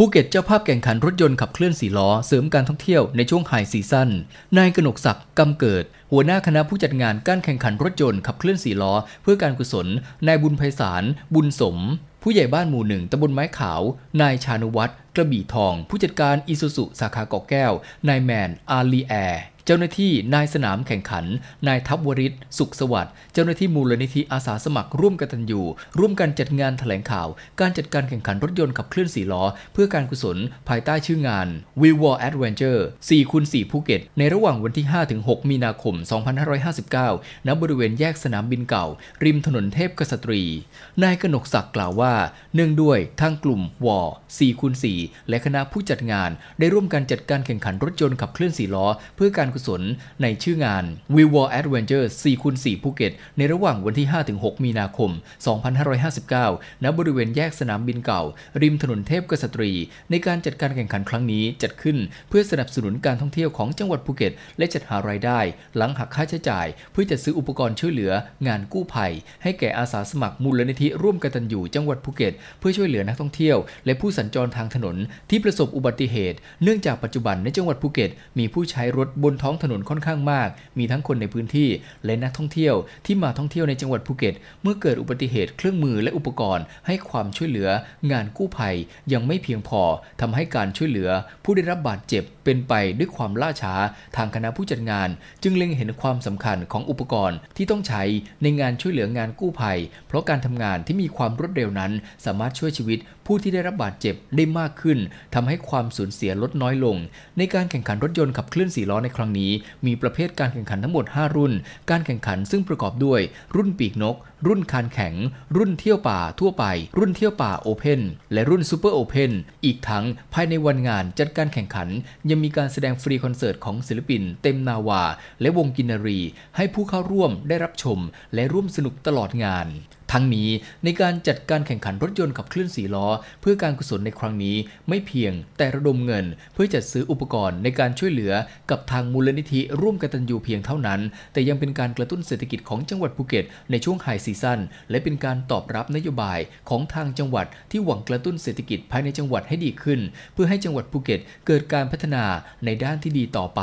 ภูเก็ตเจ้าภาพแข่งขันรถยนต์ขับเคลื่อนสีล้อเสริมการท่องเที่ยวในช่วงไฮซีซั่น นายกนกศักดิ์กำเกิด หัวหน้าคณะผู้จัดงานการแข่งขันรถยนต์ขับเคลื่อนสีล้อ เพื่อการกุศลนายบุญไพศาล บุญสม ผู้ใหญ่บ้านหมู่หนึ่งตำบลไม้ขาวนายชานุวัตรกระบี่ทอง ผู้จัดการอิสุสุสาขาเกาะแก้วนายแมนอาลีแอร์เจ้าหน้าที่นายสนามแข่งขัน นายทัพวริศ สุขสวัสดิ์ เจ้าหน้าที่มูลนิธิอาสาสมัครร่วมกตัอยู่ ร่วมกันจัดงานแถลงข่าว การจัดการแข่งขันรถยนต์ ขับเคลื่อนสีล้อ เพื่อการกุศลภายใต้ชื่องาน w e w a r Adventure 4คูณ4ภูเก็ต ในระหว่างวันที่ 5-6 มีนาคม 2559ณบริเวณแยกสนามบินเก่า ริมถนนเทพกษัตรีนายกนกศักดิ์กล่าวว่าเนื่องด้วยทางกลุ่มวอ4คูณ4และคณะผู้จัดงานได้ร่วมกันจัดการแข่งขันรถยนต์ขับเคลื่อนสีล้อเพื่อการกุศลในชื่องาน We War Adventure 4คูณ4ภูเก็ตในระหว่างวันที่ 5-6 มีนาคม 2559 ณ บริเวณแยกสนามบินเก่า ริมถนนเทพกษัตรีในการจัดการแข่งขันครั้งนี้จัดขึ้นเพื่อสนับสนุนการท่องเที่ยวของจังหวัดภูเก็ต และจัดหารายได้หลังหักค่าใช้จ่ายเพื่อจัดซื้ออุปกรณ์ช่วยเหลืองานกู้ภัยให้แก่อาสาสมัครมูลนิธิร่วมกตัญญูจังหวัดภูเก็ต เพื่อช่วยเหลือนักท่องเที่ยวและผู้สัญจรทางถนนที่ประสบอุบัติเหตุ เนื่องจากปัจจุบันในจังหวัดภูเก็ต มีผู้ใช้รถบนท้องท้องถนนค่อนข้างมาก มีทั้งคนในพื้นที่และนักท่องเที่ยว ที่มาท่องเที่ยวในจังหวัดภูเก็ต เมื่อเกิดอุบัติเหตุเครื่องมือและอุปกรณ์ ให้ความช่วยเหลืองานกู้ภัย ยังไม่เพียงพอ ทำให้การช่วยเหลือผู้ได้รับบาดเจ็บเป็นไปด้วยความล่าช้า ทางคณะผู้จัดงาน จึงเล็งเห็นความสำคัญของอุปกรณ์ที่ต้องใช้ในงานช่วยเหลืองานกู้ภัย เพราะการทำงานที่มีความรวดเร็วนั้นสามารถช่วยชีวิต ผู้ที่ได้รับบาดเจ็บได้มากขึ้น ทำให้ความสูญเสียลดน้อยลง ในการแข่งขันรถยนต์ขับเคลื่อนสีล้อในครั้งางนี้มีประเภทการแข่งขันทั้งหมด 5 รุ่น การแข่งขันซึ่งประกอบด้วย รุ่นปีกนก รุ่นคานแข็ง รุ่นเที่ยวป่าทั่วไป รุ่นเที่ยวป่าโอเพนและรุ่นซูเปอร์โอเพนอีกทั้งภายในวันงานจัดการแข่งขันยังมีการแสดงฟรีคอนเสิร์ตของศิลปิน เต็มนาวา และวงกินนารี ให้ผู้เข้าร่วมได้รับชม และร่วมสนุกตลอดงานทั้งนี้ในการจัดการแข่งขันรถยนต์ขับเคลื่อนสีล้อ เพื่อการกุศลในครั้งนี้ไม่เพียงแต่ระดมเงินเพื่อจัดซื้ออุปกรณ์ในการช่วยเหลือกับทางมูลนิธิร่วมกตัญญูเพียงเท่านั้น แต่ยังเป็นการกระตุ้นเศรษฐกิจของจังหวัดภูเก็ตในช่วงไฮซีซั่นและเป็นการตอบรับนโยบายของทางจังหวัดที่หวังกระตุ้นเศรษฐกิจภายในจังหวัดให้ดีขึ้น เพื่อให้จังหวัดภูเก็ตเกิดการพัฒนาในด้านที่ดีต่อไป